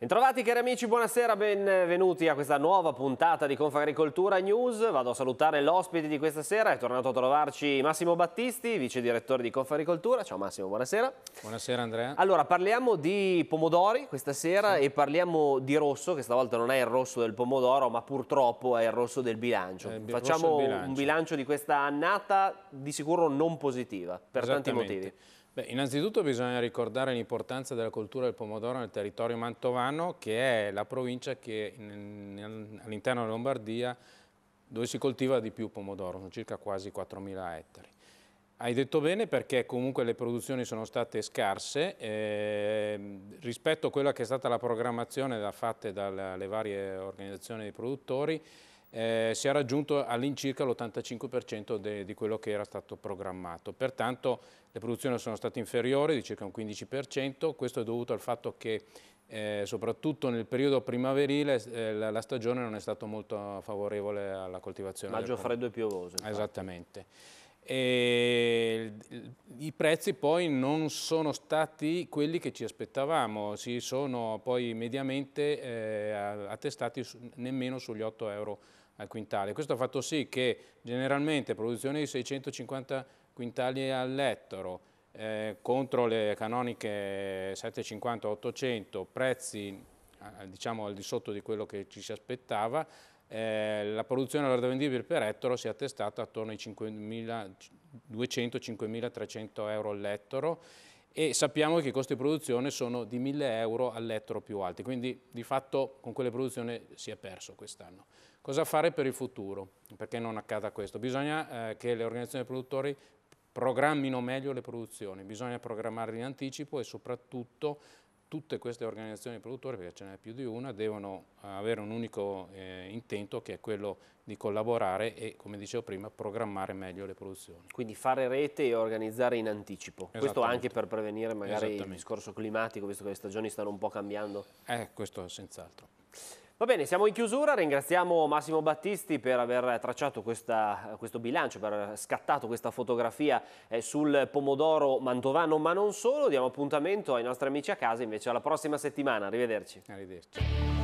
Bentrovati cari amici, buonasera, benvenuti a questa nuova puntata di Confagricoltura News. Vado a salutare l'ospite di questa sera, è tornato a trovarci Massimo Battisti, vice direttore di Confagricoltura. Ciao Massimo, buonasera. Buonasera Andrea. Allora, parliamo di pomodori questa sera sì. e parliamo di rosso, che stavolta non è il rosso del pomodoro, ma purtroppo è il rosso del bilancio. Eh, Facciamo bilancio. un bilancio di questa annata di sicuro non positiva, per tanti motivi. Beh, innanzitutto bisogna ricordare l'importanza della cultura del pomodoro nel territorio mantovano, che è la provincia all'interno della Lombardia dove si coltiva di più pomodoro, sono circa quasi 4.000 ettari. Hai detto bene perché comunque le produzioni sono state scarse eh, rispetto a quella che è stata la programmazione da, fatta dalle varie organizzazioni dei produttori eh, si è raggiunto all'incirca l'85% di quello che era stato programmato. Pertanto le produzioni sono state inferiori di circa un 15%, questo è dovuto al fatto che eh, soprattutto nel periodo primaverile eh, la, stagione non è stata molto favorevole alla coltivazione. Maggio freddo e piovoso. Infatti. Esattamente. E I prezzi poi non sono stati quelli che ci aspettavamo, si sono poi mediamente eh, attestati nemmeno sugli 8 euro al quintale. Questo ha fatto sì che generalmente produzione di 650 quintali all'ettaro eh, contro le canoniche 750-800, prezzi diciamo al di sotto di quello che ci si aspettava, eh, la produzione all'orda vendibile per ettaro si è attestata attorno ai 5.200-5.300 euro all'ettaro e sappiamo che i costi di produzione sono di 1.000 euro all'ettaro più alti, quindi di fatto con quelle produzioni si è perso quest'anno. Cosa fare per il futuro? Perché non accada questo? Bisogna eh, che le organizzazioni dei produttori programmino meglio le produzioni, bisogna programmarle in anticipo e soprattutto tutte queste organizzazioni produttori, perché ce n'è più di una, devono eh, avere un unico eh, intento che è quello di collaborare e, come dicevo prima, programmare meglio le produzioni. Quindi fare rete e organizzare in anticipo. Questo anche per prevenire magari il discorso climatico, visto che le stagioni stanno un po' cambiando. Eh, questo senz'altro. Va bene, siamo in chiusura, ringraziamo Massimo Battisti per aver tracciato questa, questo bilancio, per aver scattato questa fotografia eh, sul pomodoro mantovano, ma non solo, diamo appuntamento ai nostri amici a casa invece alla prossima settimana, arrivederci. Arrivederci.